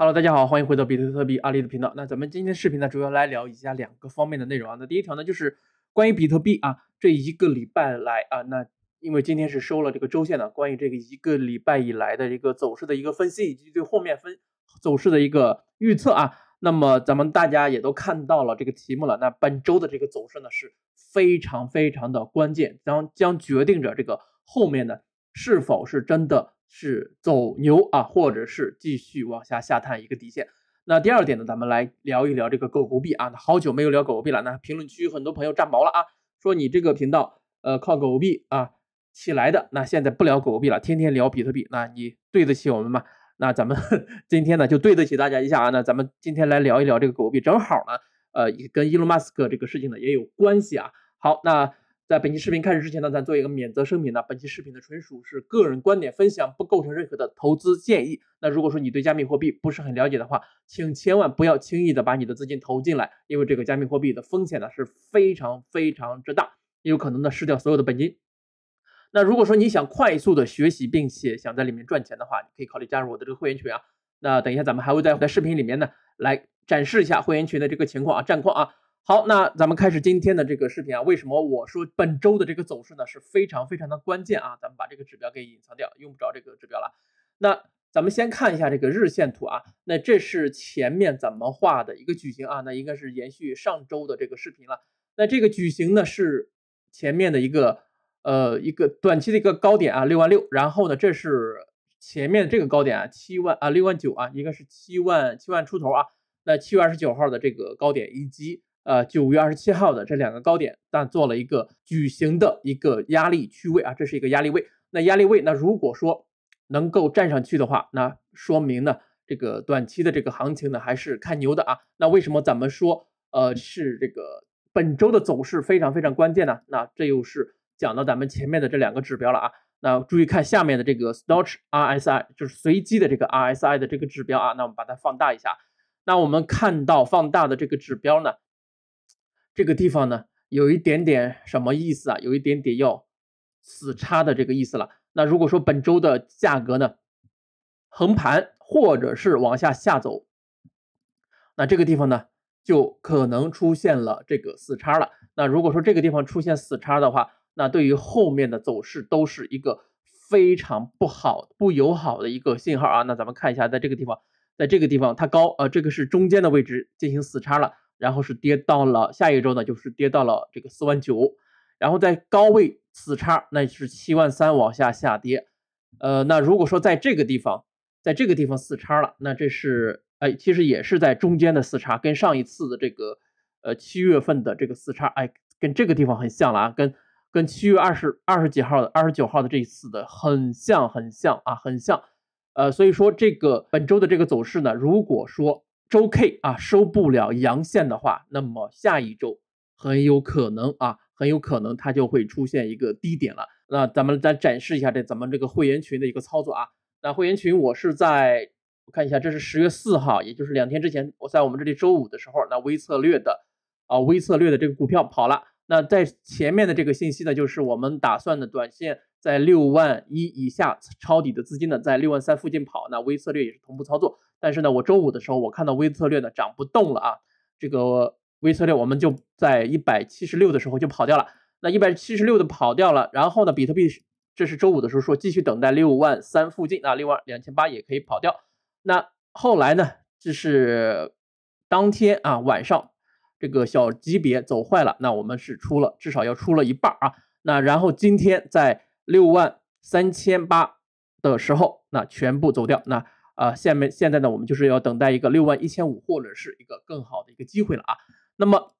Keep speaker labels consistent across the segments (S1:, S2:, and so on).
S1: Hello，大家好，欢迎回到比特币阿丽的频道。那咱们今天视频呢，主要来聊以下两个方面的内容啊。那第一条呢，就是关于比特币啊，这一个礼拜来啊，那因为今天是收了这个周线的，关于这个一个礼拜以来的一个走势的一个分析，以及对后面分走势的一个预测啊。那么咱们大家也都看到了这个题目了，那本周的这个走势呢是非常非常的关键，将将决定着这个后面呢是否是真的。是走牛啊，或者是继续往下下探一个底线。那第二点呢，咱们来聊一聊这个狗狗币啊。好久没有聊狗狗币了，那评论区很多朋友炸毛了啊，说你这个频道呃靠狗狗币啊起来的，那现在不聊狗狗币了，天天聊比特币，那你对得起我们吗？那咱们 今天呢就对得起大家一下啊，那咱们今天来聊一聊这个狗狗币，正好呢呃跟伊隆马斯克这个事情呢也有关系啊。好，那。在本期视频开始之前呢，咱做一个免责声明呢。本期视频的纯属是个人观点分享，不构成任何的投资建议。那如果说你对加密货币不是很了解的话，请千万不要轻易的把你的资金投进来，因为这个加密货币的风险呢是非常非常之大，也有可能呢失掉所有的本金。那如果说你想快速的学习，并且想在里面赚钱的话，你可以考虑加入我的这个会员群啊。那等一下咱们还会在在视频里面呢来展示一下会员群的这个情况啊战况啊。好，那咱们开始今天的这个视频啊。为什么我说本周的这个走势呢，是非常非常的关键啊。咱们把这个指标给隐藏掉，用不着这个指标了。那咱们先看一下这个日线图啊。那这是前面怎么画的一个矩形啊？那应该是延续上周的这个视频了。那这个矩形呢，是前面的一个呃一个短期的一个高点啊，六万六。然后呢，这是前面这个高点啊，七万啊，六万九啊，应该是七万七万出头啊。那七月二十九号的这个高点以及。呃，九月二十七号的这两个高点，但做了一个矩形的一个压力区位啊，这是一个压力位。那压力位，那如果说能够站上去的话，那说明呢，这个短期的这个行情呢，还是看牛的啊。那为什么咱们说，呃，是这个本周的走势非常非常关键呢？那这又是讲到咱们前面的这两个指标了啊。那注意看下面的这个 Stoch RSI，就是随机的这个 RSI 的这个指标啊。那我们把它放大一下，那我们看到放大的这个指标呢？这个地方呢，有一点点什么意思啊？有一点点要死叉的这个意思了。那如果说本周的价格呢，横盘或者是往下下走，那这个地方呢，就可能出现了这个死叉了。那如果说这个地方出现死叉的话，那对于后面的走势都是一个非常不好、不友好的一个信号啊。那咱们看一下，在这个地方，在这个地方它高呃，这个是中间的位置进行死叉了。然后是跌到了下一周呢，就是跌到了这个四万九，然后在高位死叉，那是七万三往下下跌。呃，那如果说在这个地方，在这个地方死叉了，那这是哎，其实也是在中间的死叉，跟上一次的这个呃七月份的这个死叉，哎，跟这个地方很像了啊，跟跟七月二十二十几号的二十九号的这一次的很像很像啊，很像。呃，所以说这个本周的这个走势呢，如果说。周 K 啊收不了阳线的话，那么下一周很有可能啊，很有可能它就会出现一个低点了。那咱们再展示一下这咱们这个会员群的一个操作啊。那会员群我是在我看一下，这是十月四号，也就是两天之前，我在我们这里周五的时候，那微策略的啊微策略的这个股票跑了。那在前面的这个信息呢，就是我们打算的短线在六万一以下抄底的资金呢，在六万三附近跑。那微策略也是同步操作。但是呢，我周五的时候，我看到微策略呢涨不动了啊，这个微策略我们就在一百七十六的时候就跑掉了。那一百七十六的跑掉了，然后呢，比特币这是周五的时候说继续等待六万三附近，那六万两千八也可以跑掉。那后来呢，这是当天啊晚上这个小级别走坏了，那我们是出了至少要出了一半啊。那然后今天在六万三千八的时候，那全部走掉那。啊，下面现在呢，我们就是要等待一个六万一千五，或者是一个更好的一个机会了啊。那么，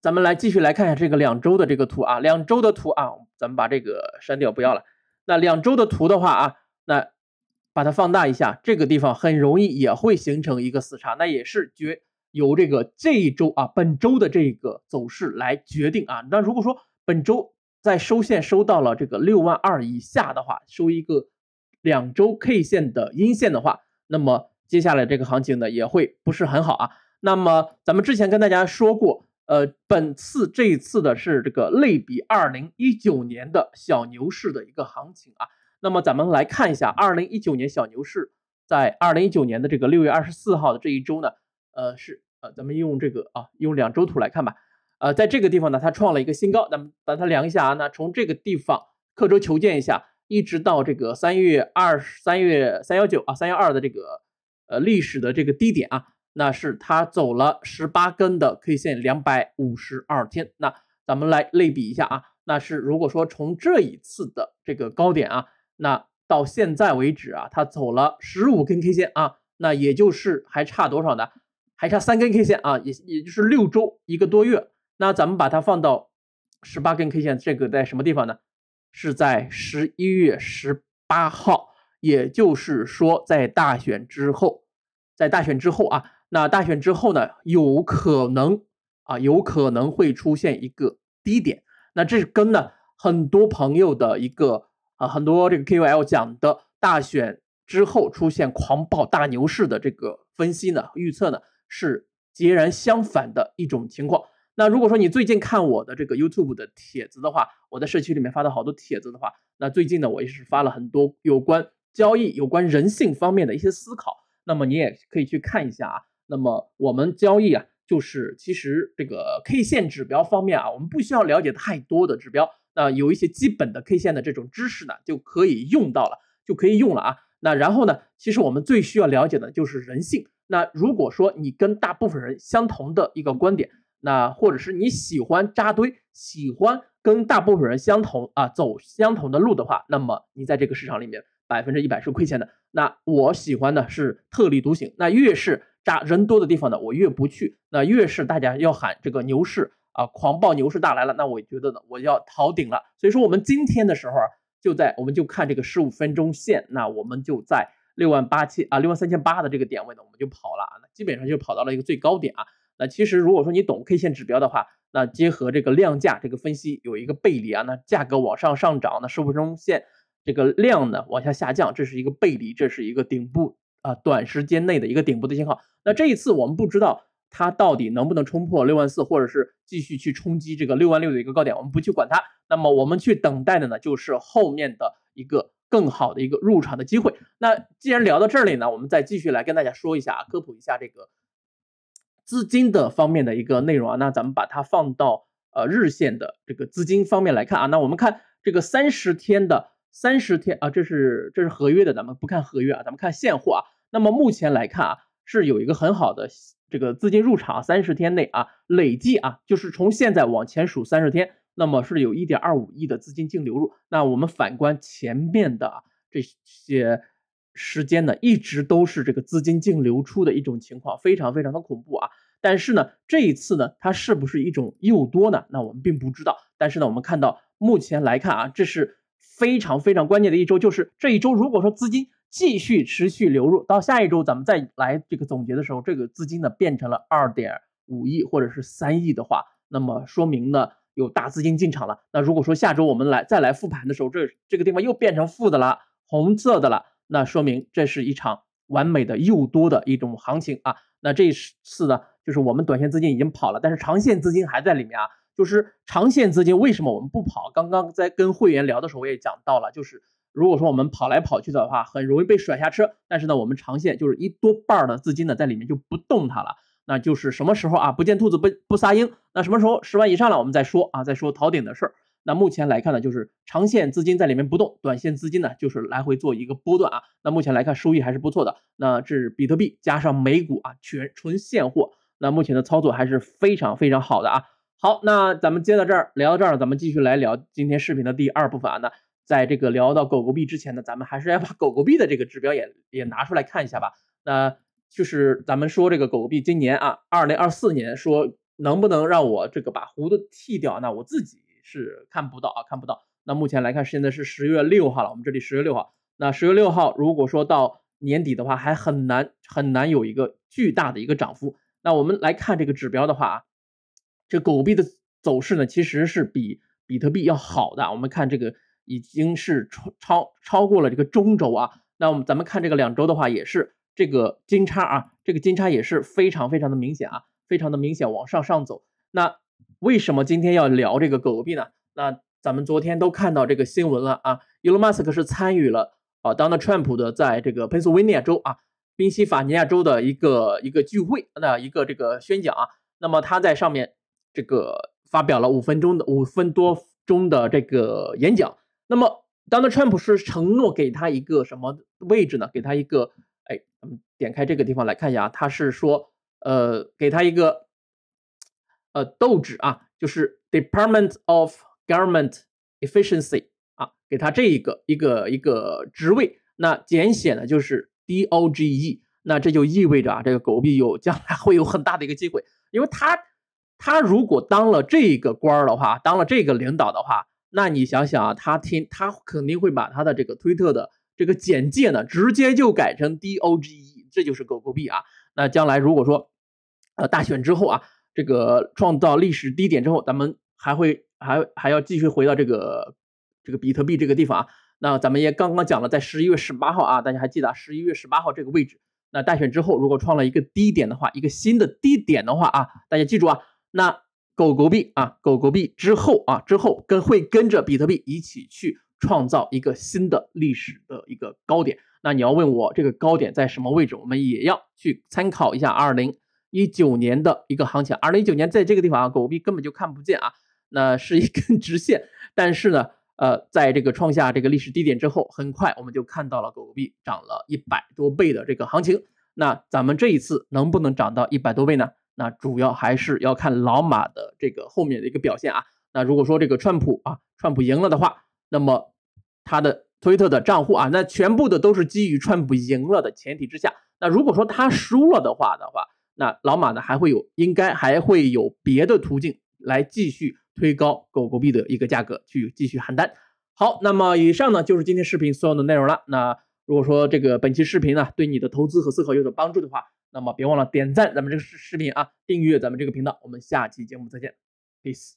S1: 咱们来继续来看一下这个两周的这个图啊，两周的图啊，咱们把这个删掉不要了。那两周的图的话啊，那把它放大一下，这个地方很容易也会形成一个死叉，那也是决由这个这一周啊，本周的这个走势来决定啊。那如果说本周在收线收到了这个六万二以下的话，收一个。两周 K 线的阴线的话，那么接下来这个行情呢也会不是很好啊。那么咱们之前跟大家说过，呃，本次这一次的是这个类比二零一九年的小牛市的一个行情啊。那么咱们来看一下二零一九年小牛市，在二零一九年的这个六月二十四号的这一周呢，呃是呃咱们用这个啊用两周图来看吧。呃，在这个地方呢，它创了一个新高，咱们把它量一下啊。那从这个地方刻舟求剑一下。一直到这个三月二十三月三幺九啊，三幺二的这个呃历史的这个低点啊，那是它走了十八根的 K 线，两百五十二天。那咱们来类比一下啊，那是如果说从这一次的这个高点啊，那到现在为止啊，它走了十五根 K 线啊，那也就是还差多少呢？还差三根 K 线啊，也也就是六周一个多月。那咱们把它放到十八根 K 线，这个在什么地方呢？是在十一月十八号，也就是说，在大选之后，在大选之后啊，那大选之后呢，有可能啊，有可能会出现一个低点。那这跟呢，很多朋友的一个啊，很多这个 KOL 讲的大选之后出现狂暴大牛市的这个分析呢、预测呢，是截然相反的一种情况。那如果说你最近看我的这个 YouTube 的帖子的话，我在社区里面发的好多帖子的话，那最近呢我也是发了很多有关交易、有关人性方面的一些思考，那么你也可以去看一下啊。那么我们交易啊，就是其实这个 K 线指标方面啊，我们不需要了解太多的指标，那有一些基本的 K 线的这种知识呢就可以用到了，就可以用了啊。那然后呢，其实我们最需要了解的就是人性。那如果说你跟大部分人相同的一个观点。那或者是你喜欢扎堆，喜欢跟大部分人相同啊，走相同的路的话，那么你在这个市场里面百分之一百是亏钱的。那我喜欢的是特立独行，那越是扎人多的地方呢，我越不去。那越是大家要喊这个牛市啊，狂暴牛市大来了，那我觉得呢，我要逃顶了。所以说我们今天的时候啊，就在我们就看这个十五分钟线，那我们就在六万八千啊，六万三千八的这个点位呢，我们就跑了啊，那基本上就跑到了一个最高点啊。那其实，如果说你懂 K 线指标的话，那结合这个量价这个分析，有一个背离啊，那价格往上上涨，那收盘线这个量呢往下下降，这是一个背离，这是一个顶部啊，短时间内的一个顶部的信号。那这一次我们不知道它到底能不能冲破六万四，或者是继续去冲击这个六万六的一个高点，我们不去管它。那么我们去等待的呢，就是后面的一个更好的一个入场的机会。那既然聊到这里呢，我们再继续来跟大家说一下，科普一下这个。资金的方面的一个内容啊，那咱们把它放到呃日线的这个资金方面来看啊。那我们看这个三十天的三十天啊，这是这是合约的，咱们不看合约啊，咱们看现货啊。那么目前来看啊，是有一个很好的这个资金入场，三十天内啊累计啊，就是从现在往前数三十天，那么是有一点二五亿的资金净流入。那我们反观前面的这些。时间呢，一直都是这个资金净流出的一种情况，非常非常的恐怖啊！但是呢，这一次呢，它是不是一种诱多呢？那我们并不知道。但是呢，我们看到目前来看啊，这是非常非常关键的一周，就是这一周如果说资金继续持续流入，到下一周咱们再来这个总结的时候，这个资金呢变成了二点五亿或者是三亿的话，那么说明呢有大资金进场了。那如果说下周我们来再来复盘的时候，这这个地方又变成负的了，红色的了。那说明这是一场完美的又多的一种行情啊。那这一次呢，就是我们短线资金已经跑了，但是长线资金还在里面啊。就是长线资金为什么我们不跑？刚刚在跟会员聊的时候我也讲到了，就是如果说我们跑来跑去的话，很容易被甩下车。但是呢，我们长线就是一多半的资金呢在里面就不动它了。那就是什么时候啊？不见兔子不不撒鹰。那什么时候十万以上了，我们再说啊，再说逃顶的事儿。那目前来看呢，就是长线资金在里面不动，短线资金呢就是来回做一个波段啊。那目前来看，收益还是不错的。那这是比特币加上美股啊，全纯现货。那目前的操作还是非常非常好的啊。好，那咱们接到这儿，聊到这儿咱们继续来聊今天视频的第二部分啊。那在这个聊到狗狗币之前呢，咱们还是要把狗狗币的这个指标也也拿出来看一下吧。那就是咱们说这个狗狗币今年啊，二零二四年说能不能让我这个把胡子剃掉？那我自己。是看不到啊，看不到。那目前来看，现在是十月六号了，我们这里十月六号。那十月六号，如果说到年底的话，还很难很难有一个巨大的一个涨幅。那我们来看这个指标的话啊，这狗币的走势呢，其实是比比特币要好的。我们看这个已经是超超超过了这个中轴啊。那我们咱们看这个两周的话，也是这个金叉啊，这个金叉也是非常非常的明显啊，非常的明显往上上走。那为什么今天要聊这个狗狗币呢？那咱们昨天都看到这个新闻了啊，Elon Musk 是参与了啊 Donald Trump 的在这个 Pennsylvania 州啊宾夕法尼亚州的一个一个聚会，那一个这个宣讲啊。那么他在上面这个发表了五分钟的五分多钟的这个演讲。那么 Donald Trump 是承诺给他一个什么位置呢？给他一个哎，我们点开这个地方来看一下啊，他是说呃给他一个。呃，斗志啊，就是 Department of Government Efficiency 啊，给他这一个一个一个职位，那简写呢就是 D O G E，那这就意味着啊，这个狗币有将来会有很大的一个机会，因为他他如果当了这个官儿的话，当了这个领导的话，那你想想啊，他听他肯定会把他的这个推特的这个简介呢，直接就改成 D O G E，这就是狗狗币啊。那将来如果说呃大选之后啊。这个创造历史低点之后，咱们还会还还要继续回到这个这个比特币这个地方啊。那咱们也刚刚讲了，在十一月十八号啊，大家还记得啊，十一月十八号这个位置。那大选之后，如果创了一个低点的话，一个新的低点的话啊，大家记住啊，那狗狗币啊，狗狗币之后啊，之后跟会跟着比特币一起去创造一个新的历史的一个高点。那你要问我这个高点在什么位置，我们也要去参考一下二零。一九年的一个行情，二零一九年在这个地方啊，狗狗币根本就看不见啊，那是一根 直线。但是呢，呃，在这个创下这个历史低点之后，很快我们就看到了狗狗币涨了一百多倍的这个行情。那咱们这一次能不能涨到一百多倍呢？那主要还是要看老马的这个后面的一个表现啊。那如果说这个川普啊，川普赢了的话，那么他的推特的账户啊，那全部的都是基于川普赢了的前提之下。那如果说他输了的话的话，那老马呢？还会有，应该还会有别的途径来继续推高狗狗币的一个价格，去继续喊单。好，那么以上呢就是今天视频所有的内容了。那如果说这个本期视频呢对你的投资和思考有所帮助的话，那么别忘了点赞咱们这个视视频啊，订阅咱们这个频道。我们下期节目再见，Peace。